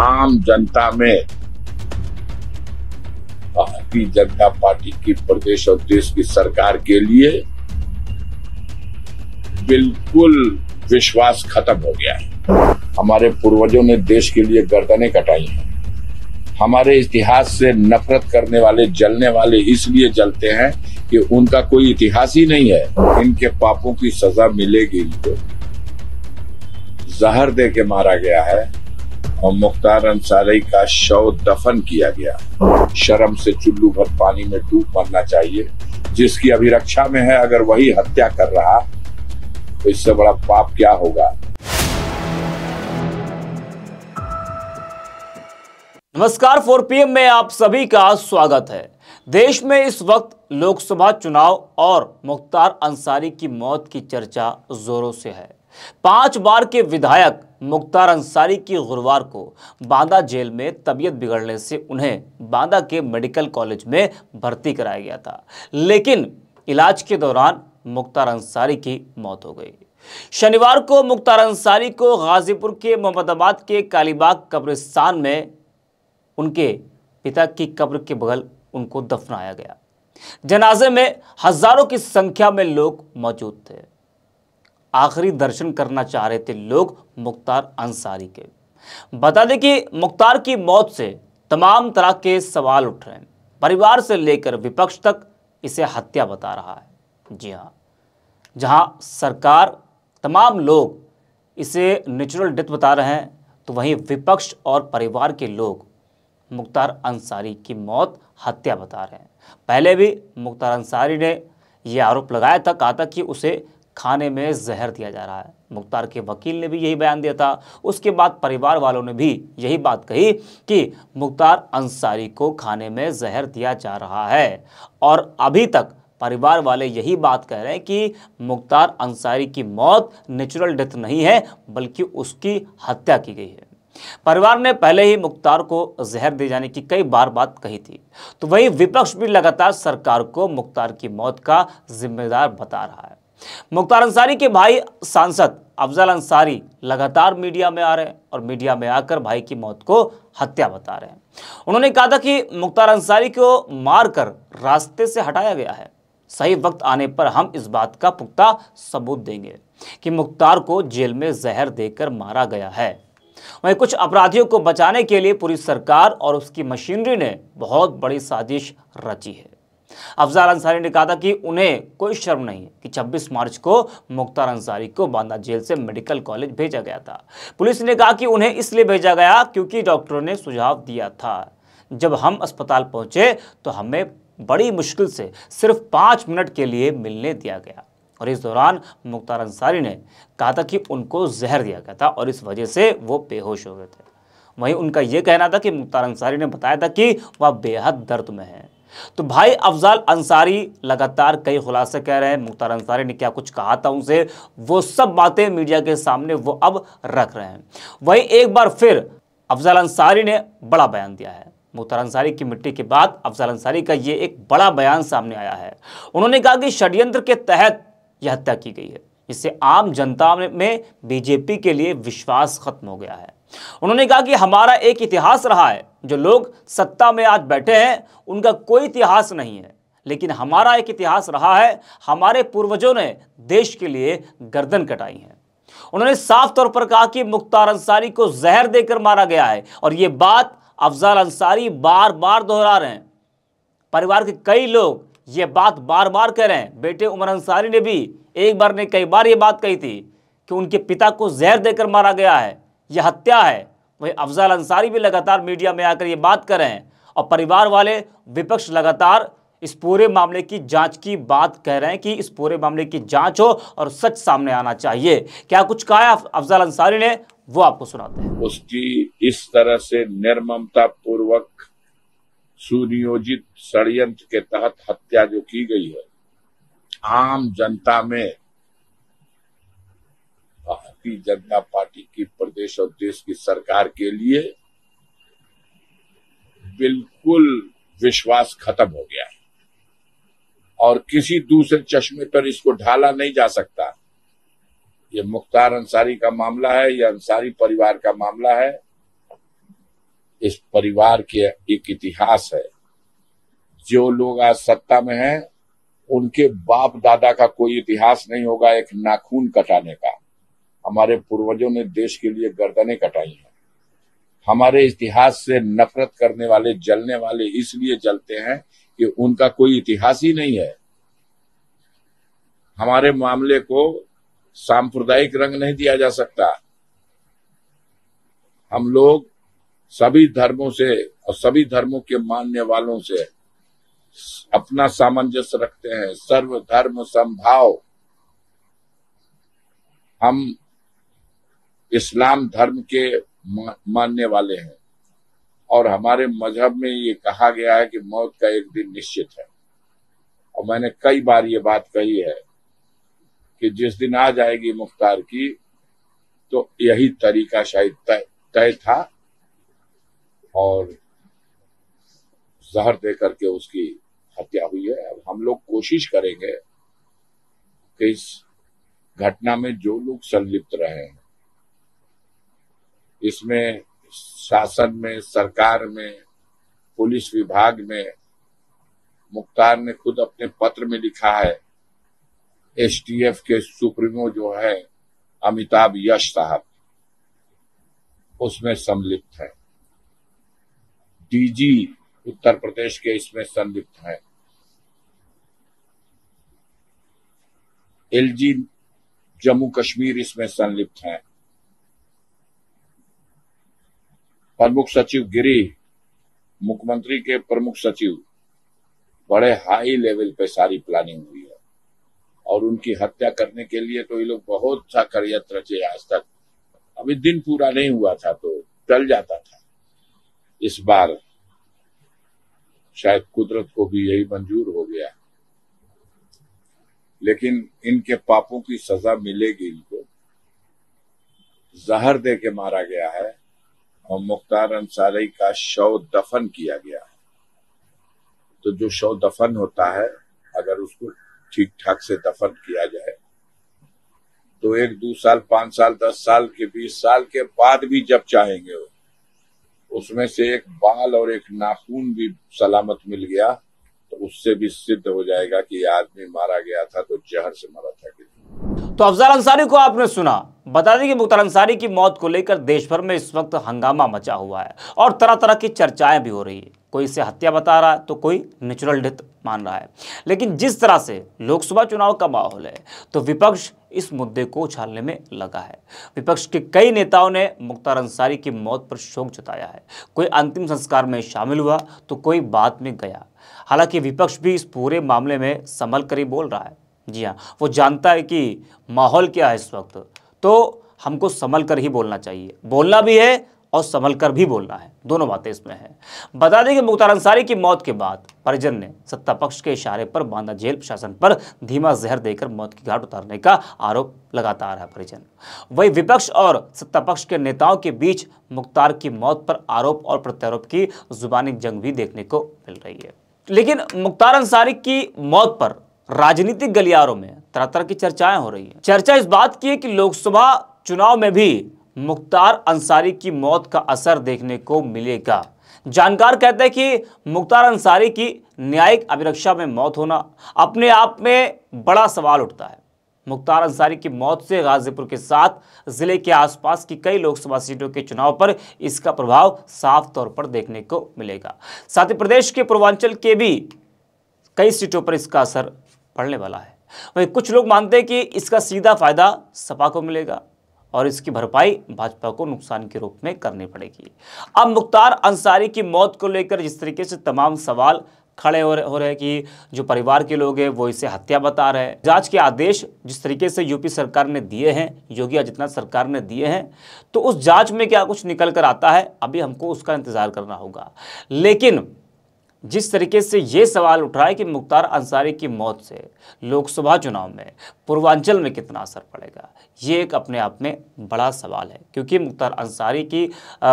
आम जनता में भारतीय जनता पार्टी की प्रदेश और देश की सरकार के लिए बिल्कुल विश्वास खत्म हो गया है हमारे पूर्वजों ने देश के लिए गर्दने कटाई हैं हमारे इतिहास से नफरत करने वाले जलने वाले इसलिए जलते हैं कि उनका कोई इतिहास ही नहीं है इनके पापों की सजा मिलेगी इनको तो। जहर दे के मारा गया है और मुख्तार अंसारी का शव दफन किया गया शर्म से चुल्लू भर पानी में डूब मरना चाहिए जिसकी रक्षा में है अगर वही हत्या कर रहा तो इससे बड़ा पाप क्या होगा नमस्कार फोर पीएम में आप सभी का स्वागत है देश में इस वक्त लोकसभा चुनाव और मुख्तार अंसारी की मौत की चर्चा जोरों से है पांच बार के विधायक मुख्तार अंसारी की गुरुवार को बांदा जेल में तबीयत बिगड़ने से उन्हें बांदा के मेडिकल कॉलेज में भर्ती कराया गया था लेकिन इलाज के दौरान मुख्तार अंसारी की मौत हो गई शनिवार को मुख्तार अंसारी को गाजीपुर के मोहम्मदाबाद के कालीबाग कब्रिस्तान में उनके पिता की कब्र के बगल उनको दफनाया गया जनाजे में हजारों की संख्या में लोग मौजूद थे आखिरी दर्शन करना चाह रहे थे लोग मुख्तार अंसारी के बता दें कि मुख्तार की मौत से तमाम तरह के सवाल उठ रहे हैं परिवार से लेकर विपक्ष तक इसे हत्या बता रहा है जी हाँ जहाँ सरकार तमाम लोग इसे नेचुरल डेथ बता रहे हैं तो वहीं विपक्ष और परिवार के लोग मुख्तार अंसारी की मौत हत्या बता रहे हैं पहले भी मुख्तार अंसारी ने यह आरोप लगाया था कहा था कि उसे खाने में जहर दिया जा रहा है मुख्तार के वकील ने भी यही बयान दिया था उसके बाद परिवार वालों ने भी यही बात कही कि मुख्तार अंसारी को खाने में जहर दिया जा रहा है और अभी तक परिवार वाले यही बात कह रहे हैं कि मुख्तार अंसारी की मौत नेचुरल डेथ नहीं है बल्कि उसकी हत्या की गई है परिवार ने पहले ही मुख्तार को जहर दिए जाने की कई बार बात कही थी तो वही विपक्ष भी लगातार सरकार को मुख्तार की मौत का जिम्मेदार बता रहा है मुख्तार अंसारी के भाई सांसद अफजल अंसारी लगातार मीडिया में आ रहे हैं और मीडिया में आकर भाई की मौत को हत्या बता रहे हैं उन्होंने कहा था कि मुख्तार अंसारी को मारकर रास्ते से हटाया गया है सही वक्त आने पर हम इस बात का पुख्ता सबूत देंगे कि मुख्तार को जेल में जहर देकर मारा गया है वहीं कुछ अपराधियों को बचाने के लिए पूरी सरकार और उसकी मशीनरी ने बहुत बड़ी साजिश रची है अफजाल अंसारी ने कहा था कि उन्हें कोई शर्म नहीं है कि 26 मार्च को मुख्तार अंसारी को बांदा जेल से मेडिकल कॉलेज भेजा गया था पुलिस ने कहा कि उन्हें इसलिए भेजा गया क्योंकि डॉक्टरों ने सुझाव दिया था जब हम अस्पताल पहुंचे तो हमें बड़ी मुश्किल से सिर्फ पाँच मिनट के लिए मिलने दिया गया और इस दौरान मुख्तार अंसारी ने कहा था कि उनको जहर दिया गया था और इस वजह से वो बेहोश हो गए थे वहीं उनका ये कहना था कि मुख्तार अंसारी ने बताया था कि वह बेहद दर्द में है तो भाई अफजाल अंसारी लगातार कई खुलासे कह रहे हैं मुख्तार अंसारी ने क्या कुछ कहा था उनसे वो सब बातें मीडिया के सामने वो अब रख रहे हैं वहीं एक बार फिर अफजाल अंसारी ने बड़ा बयान दिया है मुख्तार अंसारी की मिट्टी के बाद अफजाल अंसारी का ये एक बड़ा बयान सामने आया है उन्होंने कहा कि षड्यंत्र के तहत यह हत्या की गई है इससे आम जनता में बीजेपी के लिए विश्वास खत्म हो गया है उन्होंने कहा कि हमारा एक इतिहास रहा है जो लोग सत्ता में आज बैठे हैं उनका कोई इतिहास नहीं है लेकिन हमारा एक इतिहास रहा है हमारे पूर्वजों ने देश के लिए गर्दन कटाई है उन्होंने साफ तौर पर कहा कि मुख्तार अंसारी को जहर देकर मारा गया है और यह बात अफजाल अंसारी बार बार दोहरा रहे हैं परिवार के कई लोग ये बात बार बार कह रहे हैं बेटे उमर अंसारी ने भी एक बार ने कई बार ये बात कही थी कि उनके पिता को जहर देकर मारा गया है यह हत्या है वही अफजल अंसारी भी लगातार मीडिया में आकर ये बात कर रहे हैं और परिवार वाले विपक्ष लगातार इस पूरे मामले की जांच की बात कह रहे हैं कि इस पूरे मामले की जांच हो और सच सामने आना चाहिए क्या कुछ कहा अफजल अंसारी ने वो आपको सुनाते हैं उसकी इस तरह से निर्ममता पूर्वक सुनियोजित षडयंत्र के तहत हत्या जो की गई है आम जनता में भारतीय जनता पार्टी की प्रदेश और देश की सरकार के लिए बिल्कुल विश्वास खत्म हो गया है और किसी दूसरे चश्मे पर इसको ढाला नहीं जा सकता ये मुख्तार अंसारी का मामला है या अंसारी परिवार का मामला है इस परिवार के एक इतिहास है जो लोग आज सत्ता में हैं उनके बाप दादा का कोई इतिहास नहीं होगा एक नाखून कटाने का हमारे पूर्वजों ने देश के लिए गर्दनें कटाई हैं हमारे इतिहास से नफरत करने वाले जलने वाले इसलिए जलते हैं कि उनका कोई इतिहास ही नहीं है हमारे मामले को सांप्रदायिक रंग नहीं दिया जा सकता हम लोग सभी धर्मों से और सभी धर्मों के मानने वालों से अपना सामंजस्य रखते हैं सर्वधर्म संभाव हम इस्लाम धर्म के मानने वाले हैं और हमारे मजहब में ये कहा गया है कि मौत का एक दिन निश्चित है और मैंने कई बार ये बात कही है कि जिस दिन आ जाएगी मुख्तार की तो यही तरीका शायद तय था और जहर दे करके उसकी हत्या हुई है अब हम लोग कोशिश करेंगे कि इस घटना में जो लोग संलिप्त रहे हैं इसमें शासन में सरकार में पुलिस विभाग में मुख्तार ने खुद अपने पत्र में लिखा है एसटीएफ के सुप्रीमो जो है अमिताभ यश साहब उसमें सम्मिलित है डीजी उत्तर प्रदेश के इसमें संलिप्त है एलजी जम्मू कश्मीर इसमें संलिप्त है प्रमुख सचिव गिरी मुख्यमंत्री के प्रमुख सचिव बड़े हाई लेवल पे सारी प्लानिंग हुई है और उनकी हत्या करने के लिए तो ये लोग बहुत सा षडयंत्र रचे आज तक अभी दिन पूरा नहीं हुआ था तो टल जाता था इस बार शायद कुदरत को भी यही मंजूर हो गया लेकिन इनके पापों की सजा मिलेगी इनको जहर दे के मारा गया है और मुख्तार अंसारी का शव दफन किया गया तो जो शव दफन होता है अगर उसको ठीक ठाक से दफन किया जाए तो एक दो साल पांच साल दस साल के बीस साल के बाद भी जब चाहेंगे वो उसमें से एक बाल और एक नाखून भी सलामत मिल गया तो उससे भी सिद्ध हो जाएगा कि आदमी मारा गया था तो जहर से मारा था तो अफजल अंसारी को आपने सुना बता दें कि मुख्तार अंसारी की मौत को लेकर देश भर में इस वक्त हंगामा मचा हुआ है और तरह तरह की चर्चाएं भी हो रही है कोई इसे हत्या बता रहा है तो कोई नेचुरल डेथ मान रहा है लेकिन जिस तरह से लोकसभा चुनाव का माहौल है तो विपक्ष इस मुद्दे को उछालने में लगा है विपक्ष के कई नेताओं ने मुख्तार अंसारी की मौत पर शोक जताया है कोई अंतिम संस्कार में शामिल हुआ तो कोई बाद में गया हालांकि विपक्ष भी इस पूरे मामले में संभल कर ही बोल रहा है जी हाँ वो जानता है कि माहौल क्या है इस वक्त तो हमको संभल कर ही बोलना चाहिए बोलना भी है और संभल कर भी बोलना है दोनों बातें इसमें हैं बता दें कि मुख्तार अंसारी की मौत के बाद परिजन ने सत्ता पक्ष के इशारे पर बांदा जेल प्रशासन पर धीमा जहर देकर मौत की घाट उतारने का आरोप लगातार है परिजन वही विपक्ष और सत्ता पक्ष के नेताओं के बीच मुख्तार की मौत पर आरोप और प्रत्यारोप की जुबानी जंग भी देखने को मिल रही है लेकिन मुख्तार अंसारी की मौत पर राजनीतिक गलियारों में तरह तरह की चर्चाएं हो रही है चर्चा इस बात की है कि लोकसभा चुनाव में भी मुख्तार अंसारी की मौत का असर देखने को मिलेगा जानकार कहते हैं कि मुख्तार अंसारी की न्यायिक अभिरक्षा में मौत होना अपने आप में बड़ा सवाल उठता है मुख्तार अंसारी की मौत से गाजीपुर के साथ जिले के आसपास की कई लोकसभा सीटों के चुनाव पर इसका प्रभाव साफ तौर पर देखने को मिलेगा साथ ही प्रदेश के पूर्वांचल के भी कई सीटों पर इसका असर पड़ने वाला है वहीं कुछ लोग मानते हैं कि इसका सीधा फायदा सपा को मिलेगा और इसकी भरपाई भाजपा को नुकसान के रूप में करनी पड़ेगी अब मुख्तार अंसारी की मौत को लेकर जिस तरीके से तमाम सवाल खड़े हो रहे हो रहे हैं कि जो परिवार के लोग हैं वो इसे हत्या बता रहे हैं जांच के आदेश जिस तरीके से यूपी सरकार ने दिए हैं योगी आदित्यनाथ सरकार ने दिए हैं तो उस जांच में क्या कुछ निकल कर आता है अभी हमको उसका इंतज़ार करना होगा लेकिन जिस तरीके से ये सवाल उठ रहा है कि मुख्तार अंसारी की मौत से लोकसभा चुनाव में पूर्वांचल में कितना असर पड़ेगा ये एक अपने आप में बड़ा सवाल है क्योंकि मुख्तार अंसारी की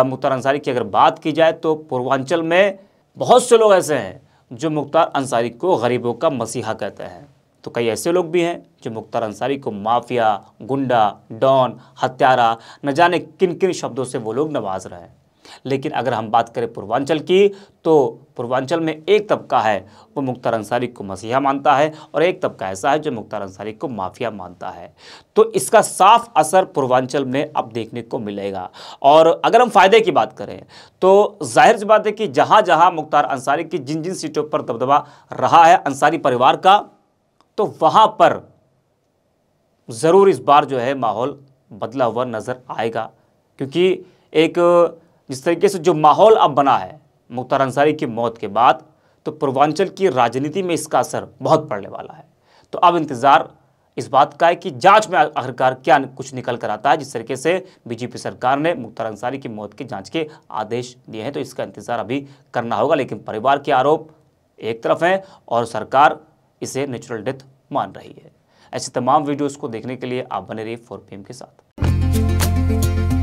मुख्तार अंसारी की अगर बात की जाए तो पूर्वांचल में बहुत से लोग ऐसे हैं जो मुख्तार अंसारी को गरीबों का मसीहा कहते हैं तो कई ऐसे लोग भी हैं जो मुख्तार अंसारी को माफिया गुंडा डॉन हत्यारा न जाने किन किन शब्दों से वो लोग नवाज रहे हैं लेकिन अगर हम बात करें पूर्वांचल की तो पूर्वांचल में एक तबका है वो मुख्तार अंसारी को मसीहा मानता है और एक तबका ऐसा है जो मुख्तार अंसारी को माफिया मानता है तो इसका साफ असर पूर्वांचल में अब देखने को मिलेगा और अगर हम फायदे की बात करें तो जाहिर सी बात है कि जहाँ जहाँ मुख्तार अंसारी की जिन जिन सीटों पर दबदबा रहा है अंसारी परिवार का तो वहाँ पर ज़रूर इस बार जो है माहौल बदला हुआ नज़र आएगा क्योंकि एक जिस तरीके से जो माहौल अब बना है मुख्तार अंसारी की मौत के बाद तो पूर्वांचल की राजनीति में इसका असर बहुत पड़ने वाला है तो अब इंतज़ार इस बात का है कि जांच में आखिरकार क्या कुछ निकल कर आता है जिस तरीके से बीजेपी सरकार ने मुख्तार अंसारी की मौत की जांच के आदेश दिए हैं तो इसका इंतजार अभी करना होगा लेकिन परिवार के आरोप एक तरफ हैं और सरकार इसे नेचुरल डेथ मान रही है ऐसे तमाम वीडियोज़ को देखने के लिए आप बने रहिए फोर पी के साथ